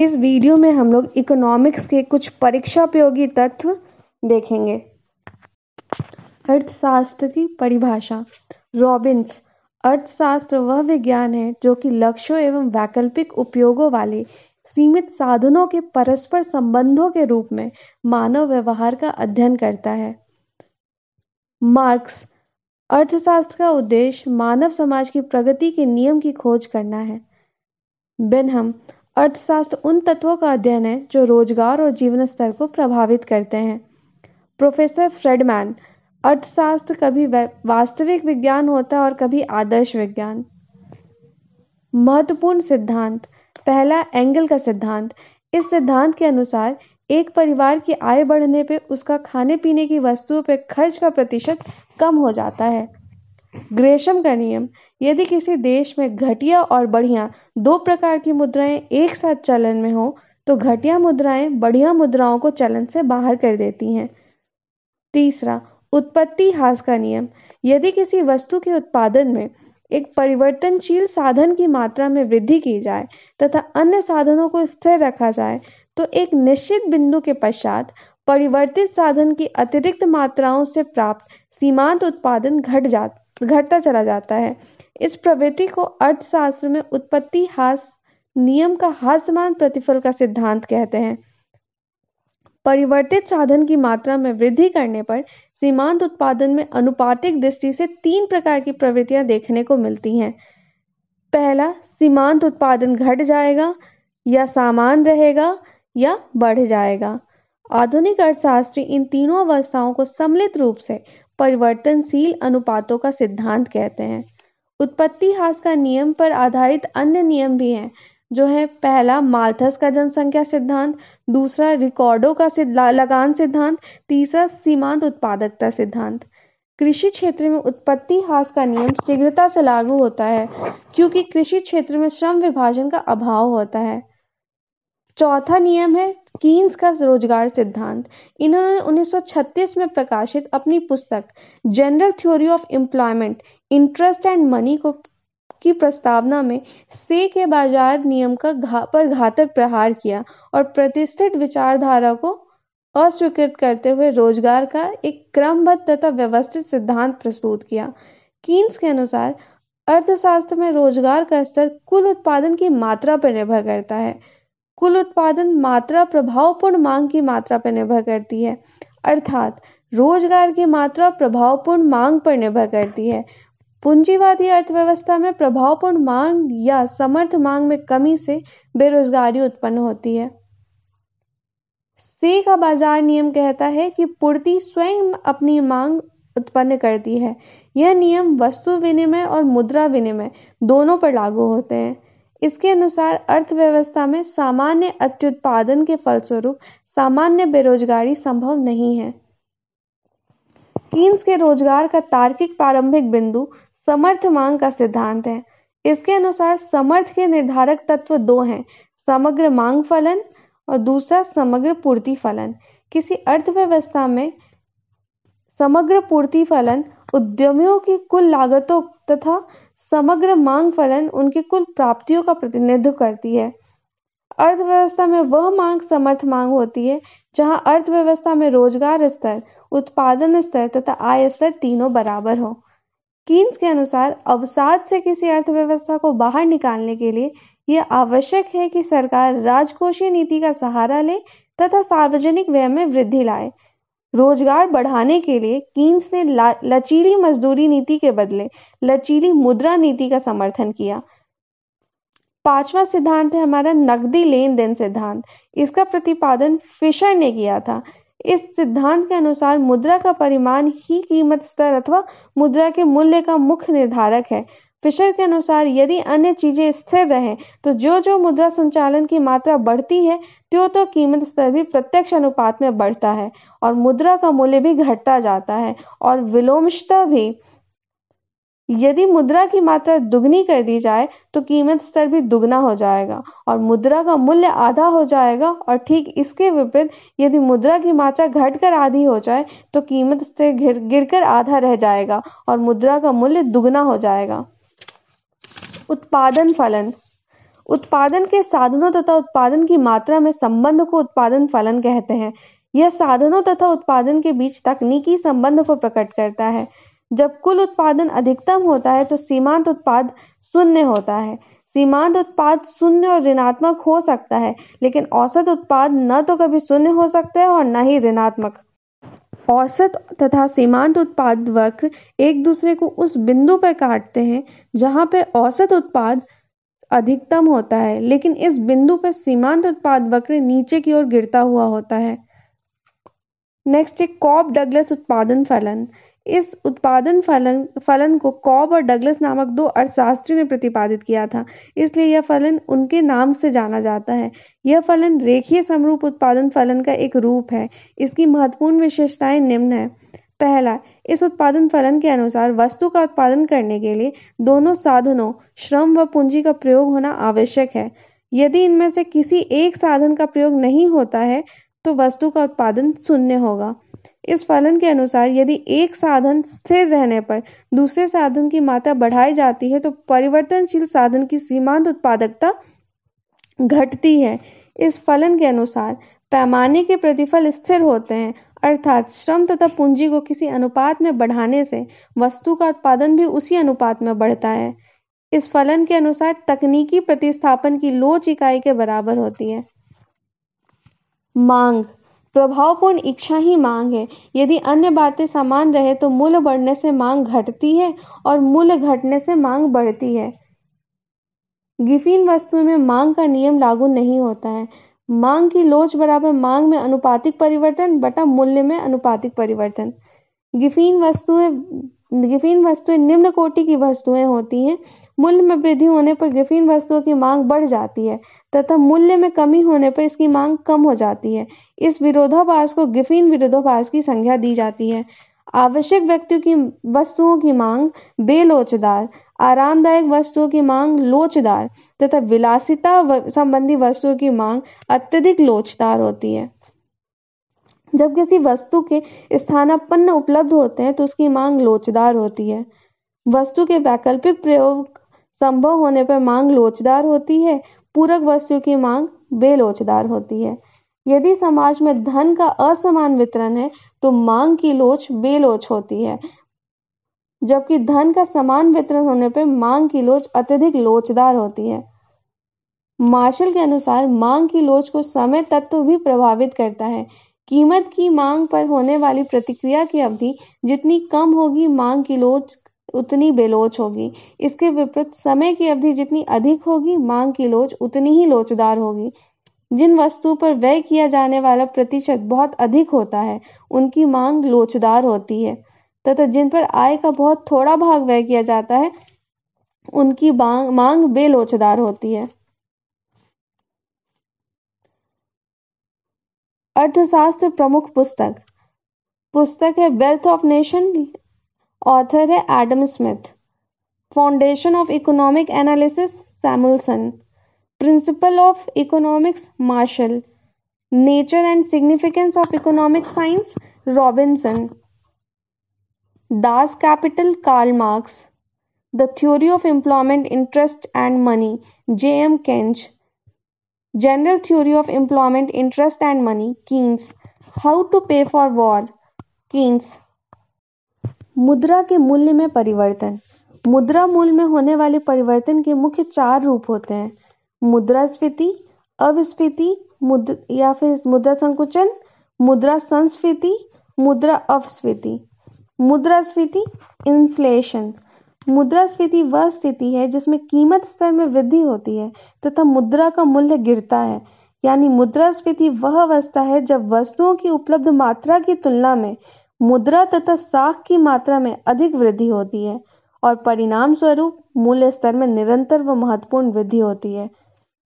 इस वीडियो में हम लोग इकोनॉमिक्स के कुछ परीक्षा उपयोगी तत्व देखेंगे अर्थशास्त्र की परिभाषा रॉबिन्स अर्थशास्त्र वह विज्ञान है जो कि लक्ष्यों एवं वैकल्पिक उपयोगों वाले सीमित साधनों के परस्पर संबंधों के रूप में मानव व्यवहार का अध्ययन करता है मार्क्स अर्थशास्त्र का उद्देश्य मानव समाज की प्रगति के नियम की खोज करना है बेनहम अर्थशास्त्र उन तत्वों का अध्ययन है जो रोजगार और जीवन स्तर को प्रभावित करते हैं प्रोफेसर फ्रेडमैन अर्थशास्त्र कभी वास्तविक विज्ञान होता है और कभी आदर्श विज्ञान महत्वपूर्ण सिद्धांत पहला एंगल का सिद्धांत इस सिद्धांत के अनुसार एक परिवार की आय बढ़ने पर उसका खाने पीने की वस्तुओं पर खर्च का प्रतिशत कम हो जाता है ग्रेशम का नियम यदि किसी देश में घटिया और बढ़िया दो प्रकार की मुद्राएं एक साथ चलन में हो तो घटिया मुद्राएं बढ़िया मुद्राओं को चलन से बाहर कर देती हैं तीसरा उत्पत्ति हास का नियम यदि किसी वस्तु के उत्पादन में एक परिवर्तनशील साधन की मात्रा में वृद्धि की जाए तथा अन्य साधनों को स्थिर रखा जाए तो एक निश्चित बिंदु के पश्चात परिवर्तित साधन की अतिरिक्त मात्राओं से प्राप्त सीमांत उत्पादन घट जाता घटता चला जाता है इस प्रवृत्ति को अर्थशास्त्र में उत्पत्ति हास नियम का हास्यमान प्रतिफल का सिद्धांत कहते हैं परिवर्तित साधन की मात्रा में वृद्धि करने पर सीमांत उत्पादन में अनुपातिक दृष्टि से तीन प्रकार की प्रवृत्तियां देखने को मिलती हैं पहला सीमांत उत्पादन घट जाएगा या सामान रहेगा या बढ़ जाएगा आधुनिक अर्थशास्त्री इन तीनों अवस्थाओं को सम्मिलित रूप से परिवर्तनशील अनुपातों का सिद्धांत कहते हैं उत्पत्तिहास का नियम पर आधारित अन्य नियम भी हैं जो है पहला माल्थस का जनसंख्या सिद्धांत दूसरा रिकॉर्डो का लगान सिद्धांत तीसरा सीमांत उत्पादकता सिद्धांत कृषि क्षेत्र में उत्पत्ति हास का नियम शीघ्रता से लागू होता है क्योंकि कृषि क्षेत्र में श्रम विभाजन का अभाव होता है चौथा नियम है कीन्स का रोजगार सिद्धांत इन्होंने 1936 में प्रकाशित अपनी पुस्तक general theory of employment interest and money को की प्रस्तावना में से के बाजार नियम का घा, पर घातक प्रहार किया और प्रतिष्ठित विचारधारा को अस्वीकृत करते हुए रोजगार का एक क्रमबद्ध तथा व्यवस्थित सिद्धांत प्रस्तुत किया कीन्स के अनुसार अर्थशास्त्र में रोजगार का स्तर कुल उत्पादन की मात्रा पर निर्भर करता है कुल उत्पादन मात्रा प्रभावपूर्ण मांग की मात्रा पर निर्भर करती है अर्थात रोजगार की मात्रा प्रभावपूर्ण मांग पर निर्भर करती है पूंजीवादी अर्थव्यवस्था में प्रभावपूर्ण मांग या समर्थ मांग में कमी से बेरोजगारी उत्पन्न होती है से का बाजार नियम कहता है कि पूर्ति स्वयं अपनी मांग उत्पन्न करती है यह नियम वस्तु विनिमय और मुद्रा विनिमय दोनों पर लागू होते हैं इसके अनुसार अर्थव्यवस्था में सामान्य अत्युत्पादन के फलस्वरूप सामान्य बेरोजगारी संभव नहीं है कीन्स के रोजगार का तार्किक प्रारंभिक बिंदु समर्थ मांग का सिद्धांत है इसके अनुसार समर्थ के निर्धारक तत्व दो हैं समग्र मांग फलन और दूसरा समग्र पूर्ति फलन किसी अर्थव्यवस्था में समग्र पूर्ति फलन उद्यमियों की कुल लागतों तथा समग्र मांग फलन उनकी कुल प्राप्तियों का प्रतिनिधित्व करती है अर्थव्यवस्था में वह मांग समर्थ मांग होती है जहां अर्थव्यवस्था में रोजगार स्तर उत्पादन स्तर तथा आय स्तर तीनों बराबर हो कीन्स के अनुसार अवसाद से किसी अर्थव्यवस्था को बाहर निकालने के लिए यह आवश्यक है कि सरकार राजकोषीय नीति का सहारा ले तथा सार्वजनिक व्यय में वृद्धि लाए रोजगार बढ़ाने के लिए कीन्स ने लचीली मजदूरी नीति के बदले लचीली मुद्रा नीति का समर्थन किया पांचवा सिद्धांत है हमारा नकदी लेन देन सिद्धांत इसका प्रतिपादन फिशर ने किया था इस सिद्धांत के अनुसार मुद्रा का परिमाण ही कीमत स्तर अथवा मुद्रा के मूल्य का मुख्य निर्धारक है फिशर के अनुसार यदि अन्य चीजें स्थिर रहें तो जो जो मुद्रा संचालन की मात्रा बढ़ती है त्यों तो कीमत स्तर भी प्रत्यक्ष अनुपात में बढ़ता है और मुद्रा का मूल्य भी घटता जाता है और विलोमशता भी यदि मुद्रा की मात्रा दुगनी कर दी जाए तो कीमत स्तर भी दुगना हो जाएगा और मुद्रा का मूल्य आधा हो जाएगा और ठीक इसके विपरीत यदि मुद्रा की मात्रा घटकर आधी हो जाए तो कीमत स्तर गिर गिरकर आधा रह जाएगा और मुद्रा का मूल्य दुगना हो जाएगा उत्पादन फलन उत्पादन के साधनों तथा उत्पादन की मात्रा में संबंध को उत्पादन फलन कहते हैं यह साधनों तथा उत्पादन के बीच तकनीकी संबंध को प्रकट करता है जब कुल उत्पादन अधिकतम होता है तो सीमांत उत्पाद शून्य होता है सीमांत उत्पाद शून्य और ऋणात्मक हो सकता है लेकिन औसत उत्पाद न तो कभी शून्य हो सकता है और न ही ऋणात्मक औसत तथा सीमांत उत्पाद वक्र एक दूसरे को उस बिंदु पर काटते हैं जहां पर औसत उत्पाद अधिकतम होता है लेकिन इस बिंदु पर सीमांत उत्पाद वक्र नीचे की ओर गिरता हुआ होता है नेक्स्ट एक कॉप डगलस उत्पादन फलन इस उत्पादन फलन फलन को कॉब और डगलस नामक दो अर्थशास्त्रियों ने प्रतिपादित किया था इसलिए यह फलन उनके नाम से जाना जाता है यह फलन रेखीय समरूप उत्पादन फलन का एक रूप है इसकी महत्वपूर्ण विशेषताएं निम्न है पहला इस उत्पादन फलन के अनुसार वस्तु का उत्पादन करने के लिए दोनों साधनों श्रम व पूंजी का प्रयोग होना आवश्यक है यदि इनमें से किसी एक साधन का प्रयोग नहीं होता है तो वस्तु का उत्पादन शून्य होगा इस फलन के अनुसार यदि एक साधन स्थिर रहने पर दूसरे साधन की मात्रा बढ़ाई जाती है तो परिवर्तनशील साधन की सीमांत उत्पादकता घटती है इस फलन के अनुसार पैमाने के प्रतिफल स्थिर होते हैं अर्थात श्रम तथा पूंजी को किसी अनुपात में बढ़ाने से वस्तु का उत्पादन भी उसी अनुपात में बढ़ता है इस फलन के अनुसार तकनीकी प्रतिस्थापन की लोच इकाई के बराबर होती है मांग प्रभावपूर्ण इच्छा ही मांग है यदि अन्य बातें समान रहे तो मूल्य बढ़ने से मांग घटती है और मूल्य घटने से मांग बढ़ती है गिफिन वस्तुओं में मांग का नियम लागू नहीं होता है मांग की लोच बराबर मांग में अनुपातिक परिवर्तन बटा मूल्य में अनुपातिक परिवर्तन गिफिन वस्तुएं ग्रीफीन वस्तुएं निम्न कोटि की वस्तुएं होती हैं मूल्य में वृद्धि होने पर ग्रीफीन वस्तुओं की मांग बढ़ जाती है तथा मूल्य में कमी होने पर इसकी मांग कम हो जाती है इस विरोधाभास को ग्रीफीन विरोधाभास की संज्ञा दी जाती है आवश्यक व्यक्तियों की वस्तुओं की मांग बेलोचदार आरामदायक वस्तुओं की मांग लोचदार तथा विलासिता संबंधी वस्तुओं की मांग अत्यधिक लोचदार होती है जब किसी वस्तु के स्थानापन्न उपलब्ध होते हैं तो उसकी मांग लोचदार होती है वस्तु के वैकल्पिक प्रयोग संभव होने पर मांग लोचदार होती है पूरक वस्तु की मांग बेलोचदार होती है यदि समाज में धन का असमान वितरण है तो मांग की लोच बेलोच होती है जबकि धन का समान वितरण होने पर मांग की लोच अत्यधिक लोचदार होती है मार्शल के अनुसार मांग की लोच को समय तत्व भी प्रभावित करता है कीमत की मांग पर होने वाली प्रतिक्रिया की अवधि जितनी कम होगी मांग की लोच उतनी बेलोच होगी इसके विपरीत समय की अवधि जितनी अधिक होगी मांग की लोच उतनी ही लोचदार होगी जिन वस्तुओं पर व्यय किया जाने वाला प्रतिशत बहुत अधिक होता है उनकी मांग लोचदार होती है तथा जिन पर आय का बहुत थोड़ा भाग व्यय किया जाता है उनकी मांग बेलोचदार होती है अर्थशास्त्र प्रमुख पुस्तक पुस्तक है वेल्थ ऑफ नेशन ऑथर है Adam Smith foundation of economic analysis Samuelson principle of economics Marshall nature and significance of economic science Robinson Das capital Karl Marx the theory of employment interest and money J M Keynes general theory of employment interest and money Keynes how to pay for war Keynes मुद्रा के मूल्य में परिवर्तन मुद्रा मूल्य में होने वाले परिवर्तन के मुख्य चार रूप होते हैं मुद्रास्फीति अविस्फीति मुद्र या फिर मुद्रा संकुचन मुद्रा संस्फीति मुद्रा अवस्फीति मुद्रास्फीति इन्फ्लेशन मुद्रास्फीति वह स्थिति है जिसमें कीमत स्तर में वृद्धि होती है तथा मुद्रा का मूल्य गिरता है यानी मुद्रास्फीति वह अवस्था है जब वस्तुओं की उपलब्ध मात्रा की तुलना में मुद्रा तथा साख की मात्रा में अधिक वृद्धि होती है और परिणाम स्वरूप मूल्य स्तर में निरंतर व महत्वपूर्ण वृद्धि होती है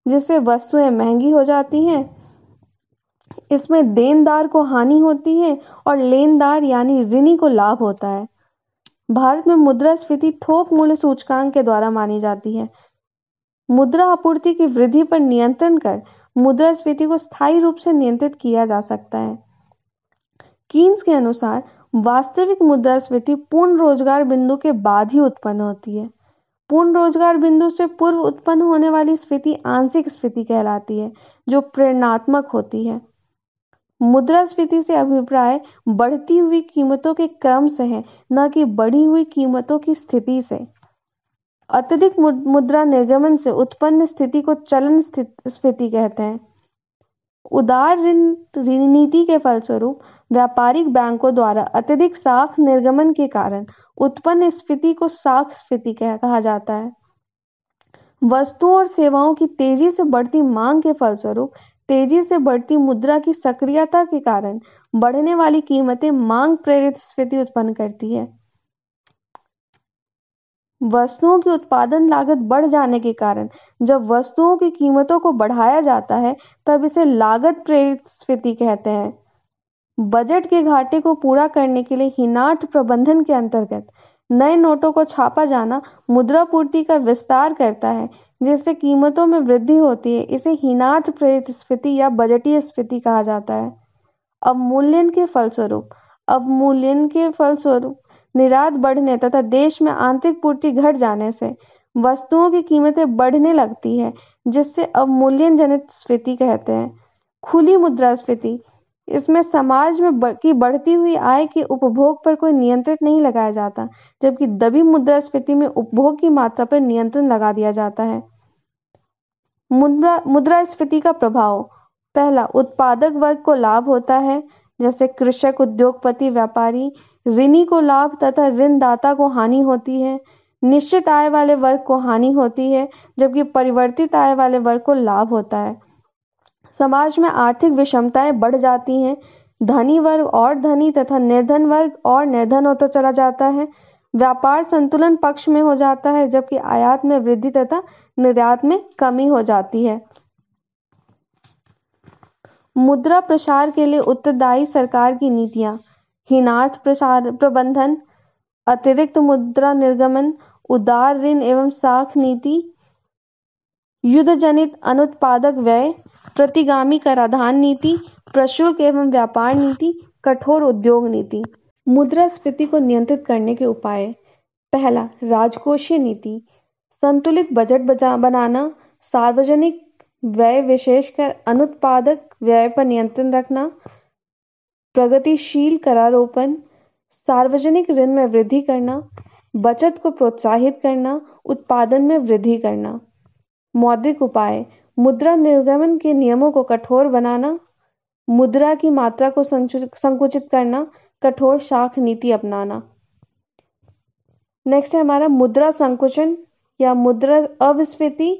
जिससे वस्तुएं महंगी हो जाती हैं इसमें देनदार को हानि होती है और लेनदार यानी ऋणी को लाभ होता है भारत में स्फीति थोक मूल्य सूचकांक के द्वारा मानी जाती है मुद्रा आपूर्ति की वृद्धि पर नियंत्रण कर मुद्रास्फीति को स्थायी रूप से नियंत्रित किया जा सकता है कीन्स के अनुसार वास्तविक मुद्रास्फीति पूर्ण रोजगार बिंदु के बाद ही उत्पन्न होती है पूर्ण रोजगार बिंदु से पूर्व उत्पन्न होने वाली स्फीति आंशिक स्फीति कहलाती है जो प्रेरणात्मक होती है मुद्रास्फीति से अभिप्राय बढ़ती हुई कीमतों के क्रम से है न कि बढ़ी हुई कीमतों की स्थिति से अत्यधिक मुद्रा निर्गमन से उत्पन्न स्थिति को चलन स्थिति कहते हैं उदार ऋण नीति के फलस्वरूप व्यापारिक बैंकों द्वारा अत्यधिक साख निर्गमन के कारण उत्पन्न स्फीति को साख स्फीति कहा जाता है वस्तुओं और सेवाओं की तेजी से बढ़ती मांग के फलस्वरूप तेजी से बढ़ती मुद्रा की सक्रियता के कारण बढ़ने वाली कीमतें मांग प्रेरित स्फीति उत्पन्न करती है वस्तुओं की उत्पादन लागत बढ़ जाने के कारण जब वस्तुओं की कीमतों को बढ़ाया जाता है तब इसे लागत प्रेरित स्फीति कहते हैं बजट के घाटे को पूरा करने के लिए हिनार्थ प्रबंधन के अंतर्गत नए नोटों को छापा जाना मुद्रापूर्ति का विस्तार करता है जिससे कीमतों में वृद्धि होती है इसे हीनार्थ स्फीति या बजटीय स्फीति कहा जाता है अवमूल्यन के फलस्वरूप अवमूल्यन के फलस्वरूप निर्यात बढ़ने तथा देश में आंतरिक पूर्ति घट जाने से वस्तुओं की कीमतें बढ़ने लगती है जिससे अवमूल्यन जनित स्फीति कहते हैं खुली मुद्रास्फीति इसमें समाज में की बढ़ती हुई आय के उपभोग पर कोई नियंत्रण नहीं लगाया जाता जबकि दबी मुद्रास्फीति में उपभोग की मात्रा पर नियंत्रण लगा दिया जाता है मुद्रा मुद्रास्फीति का प्रभाव पहला उत्पादक वर्ग को लाभ होता है जैसे कृषक उद्योगपति व्यापारी ऋणी को लाभ तथा ऋणदाता को हानि होती है निश्चित आय वाले वर्ग को हानि होती है जबकि परिवर्तित आय वाले वर्ग को लाभ होता है समाज में आर्थिक विषमताएं बढ़ जाती हैं धनी वर्ग और धनी तथा निर्धन वर्ग और निर्धन होता चला जाता है व्यापार संतुलन पक्ष में हो जाता है जबकि आयात में वृद्धि तथा निर्यात में कमी हो जाती है मुद्रा प्रसार के लिए उत्तरदायी सरकार की नीतियां हिनार्थ प्रसार प्रबंधन अतिरिक्त मुद्रा निर्गमन उदार ऋण एवं साख नीति युद्ध जनित अनुत्पादक व्यय प्रतिगामी कराधान नीति प्रशुल्क एवं व्यापार नीति कठोर उद्योग नीति मुद्रास्फीति को नियंत्रित करने के उपाय पहला राजकोषीय नीति संतुलित बजट बनाना सार्वजनिक व्यय विशेषकर अनुत्पादक व्यय पर नियंत्रण रखना प्रगतिशील करारोपण सार्वजनिक ऋण में वृद्धि करना बचत को प्रोत्साहित करना उत्पादन में वृद्धि करना मौद्रिक उपाय मुद्रा निर्गमन के नियमों को कठोर बनाना मुद्रा की मात्रा को संकुचित करना कठोर शाख नीति अपनाना नेक्स्ट है हमारा मुद्रा संकुचन या मुद्रा अविस्फीति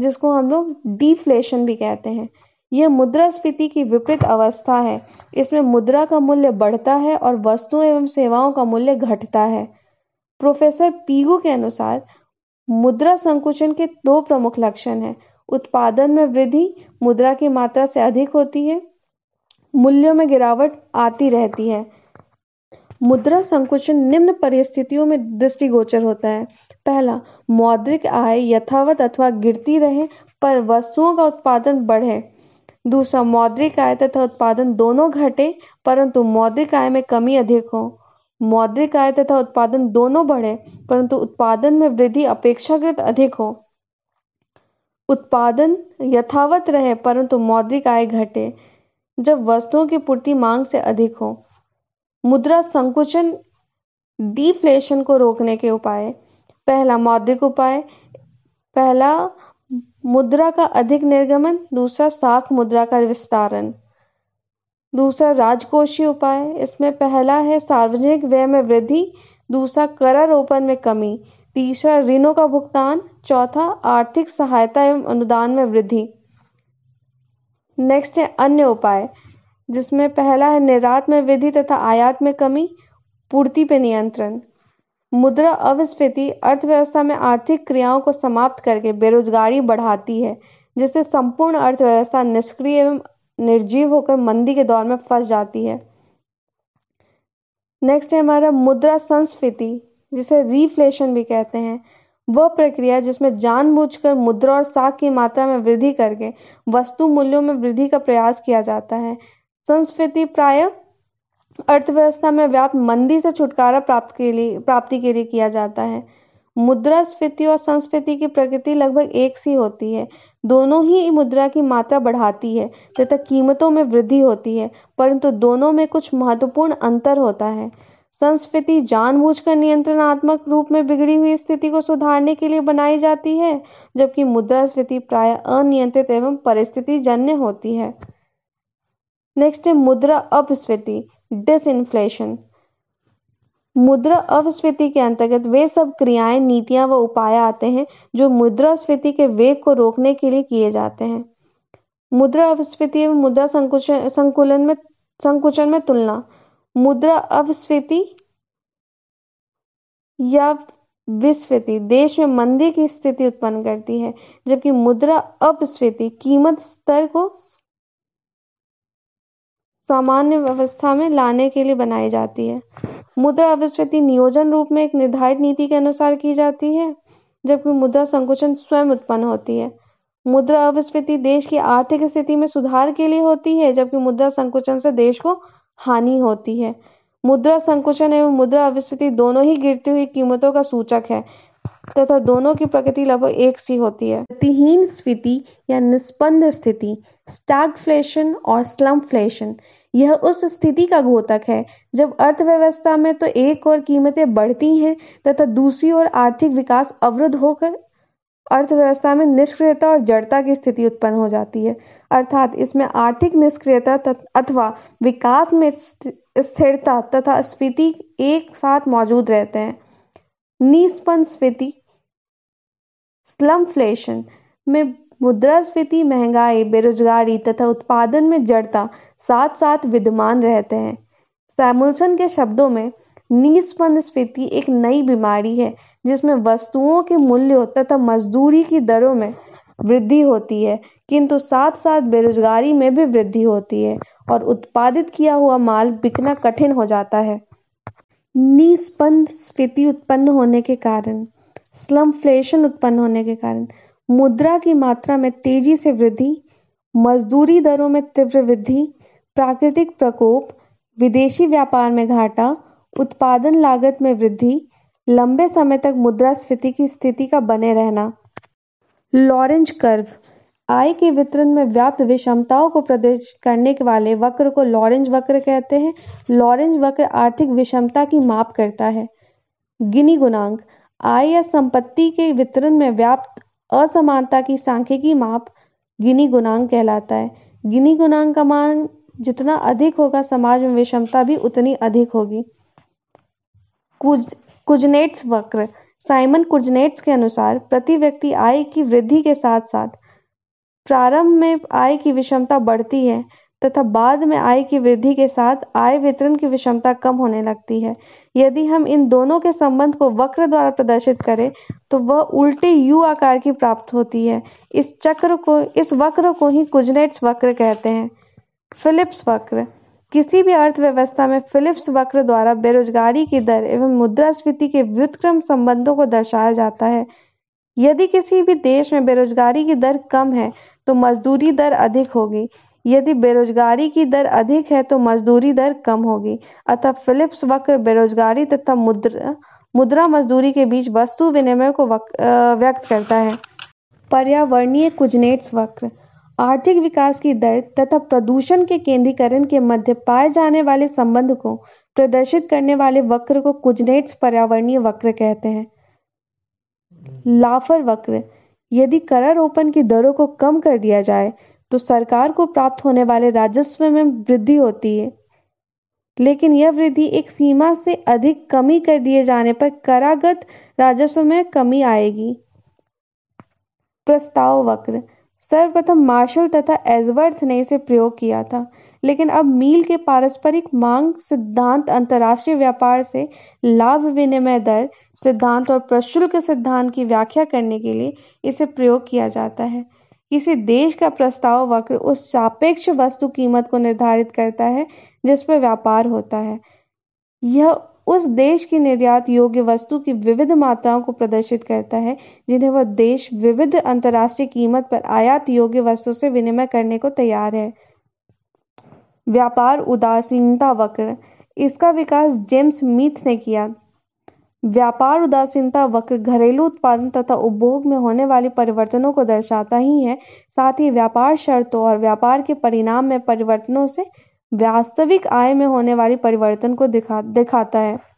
जिसको हम लोग डिफ्लेशन भी कहते हैं यह मुद्रा स्फीति की विपरीत अवस्था है इसमें मुद्रा का मूल्य बढ़ता है और वस्तुओं एवं सेवाओं का मूल्य घटता है प्रोफेसर पीगू के अनुसार मुद्रा संकुचन के दो प्रमुख लक्षण हैं उत्पादन में वृद्धि मुद्रा की मात्रा से अधिक होती है मूल्यों में गिरावट आती रहती है मुद्रा संकुचन निम्न परिस्थितियों में दृष्टिगोचर होता है पहला मौद्रिक आय यथावत अथवा गिरती रहे पर वस्तुओं का उत्पादन बढ़े दूसरा मौद्रिक आय तथा उत्पादन दोनों घटे परंतु मौद्रिक आय में कमी अधिक हो मौद्रिक आय तथा उत्पादन दोनों बढ़े परंतु उत्पादन में वृद्धि अपेक्षाकृत अधिक हो उत्पादन यथावत रहे परंतु मौद्रिक आय घटे जब वस्तुओं की पूर्ति मांग से अधिक हो मुद्रा संकुचन डिफ्लेशन को रोकने के उपाय पहला मौद्रिक उपाय पहला मुद्रा का अधिक निर्गमन दूसरा साख मुद्रा का विस्तारण दूसरा राजकोषीय उपाय इसमें पहला है सार्वजनिक व्यय में वृद्धि दूसरा कर रोपण में कमी तीसरा ऋणों का भुगतान चौथा आर्थिक सहायता एवं अनुदान में वृद्धि नेक्स्ट है अन्य उपाय जिसमें पहला है निर्यात में वृद्धि तथा आयात में कमी पूर्ति पर नियंत्रण मुद्रा अवस्फीति अर्थव्यवस्था में आर्थिक क्रियाओं को समाप्त करके बेरोजगारी बढ़ाती है जिससे संपूर्ण अर्थव्यवस्था निष्क्रिय एवं निर्जीव होकर मंदी के दौर में फंस जाती है नेक्स्ट है हमारा मुद्रा संस्फीति जिसे रिफ्लेशन भी कहते हैं वह प्रक्रिया जिसमें जानबूझकर मुद्रा और साख की मात्रा में वृद्धि करके वस्तु मूल्यों में वृद्धि का प्रयास किया जाता है संस्फीति प्राय अर्थव्यवस्था में व्याप्त मंदी से छुटकारा प्राप्त के लिए प्राप्ति के लिए किया जाता है स्फीति और संस्फीति की प्रकृति लगभग एक सी होती है दोनों ही मुद्रा की मात्रा बढ़ाती है तथा कीमतों में वृद्धि होती है परंतु दोनों में कुछ महत्वपूर्ण अंतर होता है संस्फीति जानबूझकर नियंत्रणात्मक रूप में बिगड़ी हुई स्थिति को सुधारने के लिए बनाई जाती है जबकि मुद्रा स्फीति प्राय अनियंत्रित एवं परिस्थिति जन्य होती है नेक्स्ट है मुद्रा अपस्फीति डिसइन्फ्लेशन मुद्रा अवस्फीति के अंतर्गत वे सब क्रियाएं नीतियां व उपाय आते हैं जो मुद्रा स्फीति के वेग को रोकने के लिए किए जाते हैं मुद्रा अवस्फीति एवं मुद्रा संकुचन संकुलन में संकुचन में तुलना मुद्रा अवस्फीति या विस्फीति देश में मंदी की स्थिति उत्पन्न करती है जबकि मुद्रा अपस्फीति कीमत स्तर को सामान्य व्यवस्था में लाने के लिए बनाई जाती है मुद्रा मुद्रास्फीति नियोजन रूप में एक निर्धारित नीति के अनुसार की जाती है जबकि मुद्रा संकुचन स्वयं उत्पन्न होती है मुद्रा अपस्फीति देश की आर्थिक स्थिति में सुधार के लिए होती है जबकि मुद्रा संकुचन से देश को हानि होती है मुद्रा संकुचन एवं मुद्रा अपस्फीति दोनों ही गिरती हुई कीमतों का सूचक है तथा दोनों की प्रकृति लगभग एक सी होती है गतिहीन स्फीति या निस्पंद स्थिति स्टैगफ्लेशन और स्लम्फ्लेशन यह उस स्थिति का घोतक है जब अर्थव्यवस्था में तो एक और कीमतें बढ़ती हैं तथा दूसरी ओर आर्थिक विकास अवरुद्ध होकर अर्थव्यवस्था में निष्क्रियता और जड़ता की स्थिति उत्पन्न हो जाती है अर्थात इसमें आर्थिक निष्क्रियता अथवा विकास में स्थिरता तथा स्फीति एक साथ मौजूद रहते हैं निष्पन्न स्फीति फ्लेशन में मुद्रास्फीति महंगाई बेरोजगारी तथा उत्पादन में जड़ता साथ साथ विद्यमान रहते हैं सैमुलसन के शब्दों में स्फीति एक नई बीमारी है जिसमें वस्तुओं के मूल्यों तथा मजदूरी की दरों में वृद्धि होती है किंतु साथ साथ बेरोजगारी में भी वृद्धि होती है और उत्पादित किया हुआ माल बिकना कठिन हो जाता है निस्पंद स्फीति उत्पन्न होने के कारण स्लम फ्लेशन उत्पन्न होने के कारण मुद्रा की मात्रा में तेजी से वृद्धि मजदूरी दरों में तीव्र वृद्धि प्राकृतिक प्रकोप विदेशी व्यापार में घाटा उत्पादन लागत में वृद्धि लंबे समय तक मुद्रास्फीति की स्थिति का बने रहना लॉरेंज कर्व आय के वितरण में व्याप्त विषमताओं को प्रदर्शित करने वाले वक्र को लॉरेंज वक्र कहते हैं लॉरेंज वक्र आर्थिक विषमता की माप करता है गिनी गुणांक आय या संपत्ति के वितरण में व्याप्त असमानता की सांख्यिकी माप गिनी गुणांग कहलाता है गिनी गुणांग का मान जितना अधिक होगा समाज में विषमता भी उतनी अधिक होगी कुज कुजनेट्स वक्र साइमन कुजनेट्स के अनुसार प्रति व्यक्ति आय की वृद्धि के साथ साथ प्रारंभ में आय की विषमता बढ़ती है तथा बाद में आय की वृद्धि के साथ आय वितरण की विषमता कम होने लगती है यदि हम इन दोनों के संबंध को वक्र द्वारा प्रदर्शित करें तो वह उल्टे यू आकार की प्राप्त होती है इस चक्र को इस वक्र को ही कुजनेट्स वक्र कहते हैं फिलिप्स वक्र किसी भी अर्थव्यवस्था में फिलिप्स वक्र द्वारा बेरोजगारी की दर एवं मुद्रास्फीति के व्युतक्रम संबंधों को दर्शाया जाता है यदि किसी भी देश में बेरोजगारी की दर कम है तो मजदूरी दर अधिक होगी यदि बेरोजगारी की दर अधिक है तो मजदूरी दर कम होगी अतः फिलिप्स वक्र बेरोजगारी तथा मुद्रा मुद्रा मजदूरी के बीच वस्तु विनिमय को व्यक्त करता है पर्यावरणीय कुजनेट्स वक्र आर्थिक विकास की दर तथा प्रदूषण के केंद्रीकरण के मध्य पाए जाने वाले संबंध को प्रदर्शित करने वाले वक्र को कुजनेट्स पर्यावरणीय वक्र कहते हैं लाफर वक्र यदि करारोपण की दरों को कम कर दिया जाए तो सरकार को प्राप्त होने वाले राजस्व में वृद्धि होती है लेकिन यह वृद्धि एक सीमा से अधिक कमी कर दिए जाने पर करागत राजस्व में कमी आएगी प्रस्ताव वक्र सर्वप्रथम मार्शल तथा एजवर्थ ने इसे प्रयोग किया था लेकिन अब मील के पारस्परिक मांग सिद्धांत अंतर्राष्ट्रीय व्यापार से लाभ विनिमय दर सिद्धांत और प्रशुल्क सिद्धांत की व्याख्या करने के लिए इसे प्रयोग किया जाता है किसी देश का प्रस्ताव वक्र उस सापेक्ष वस्तु कीमत को निर्धारित करता है जिस पर व्यापार होता है यह उस देश की निर्यात योग्य वस्तु की विविध मात्राओं को प्रदर्शित करता है जिन्हें वह देश विविध अंतर्राष्ट्रीय कीमत पर आयात योग्य वस्तु से विनिमय करने को तैयार है व्यापार उदासीनता वक्र इसका विकास जेम्स मीथ ने किया व्यापार उदासीनता वक्र घरेलू उत्पादन तथा उपभोग में होने वाले परिवर्तनों को दर्शाता ही है साथ ही व्यापार शर्तों और व्यापार के परिणाम में परिवर्तनों से वास्तविक आय में होने वाले परिवर्तन को दिखा दिखाता है